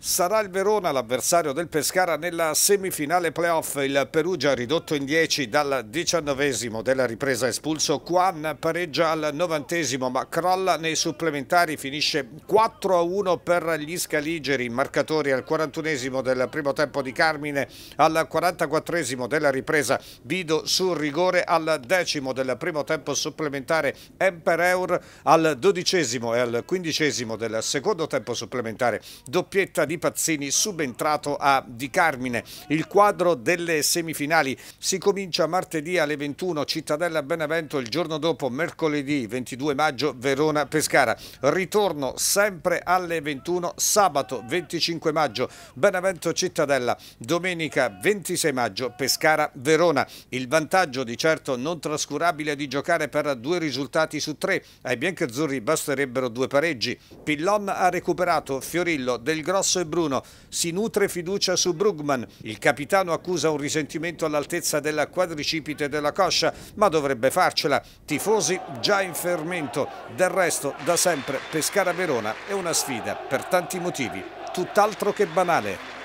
Sarà il Verona l'avversario del Pescara nella semifinale playoff. Il Perugia ridotto in 10 dal diciannovesimo della ripresa espulso. Quan pareggia al novantesimo ma crolla nei supplementari. Finisce 4-1 per gli scaligeri. Marcatori al quarantunesimo del primo tempo di Carmine. Al quarantaquattresimo della ripresa Bido sul rigore. Al decimo del primo tempo supplementare Empereur. Al dodicesimo e al quindicesimo del secondo tempo supplementare doppietta di Pazzini subentrato a Di Carmine. Il quadro delle semifinali si comincia martedì alle 21 Cittadella Benevento, il giorno dopo mercoledì 22 maggio Verona Pescara. Ritorno sempre alle 21 sabato 25 maggio Benevento Cittadella, domenica 26 maggio Pescara Verona. Il vantaggio di certo non trascurabile di giocare per due risultati su tre. Ai biancazzurri basterebbero due pareggi. Pillon ha recuperato Fiorillo del Grosso rosso e bruno. Si nutre fiducia su Brugman. Il capitano accusa un risentimento all'altezza della quadricipite della coscia, ma dovrebbe farcela. Tifosi già in fermento. Del resto, da sempre, Pescara-Verona è una sfida per tanti motivi, tutt'altro che banale.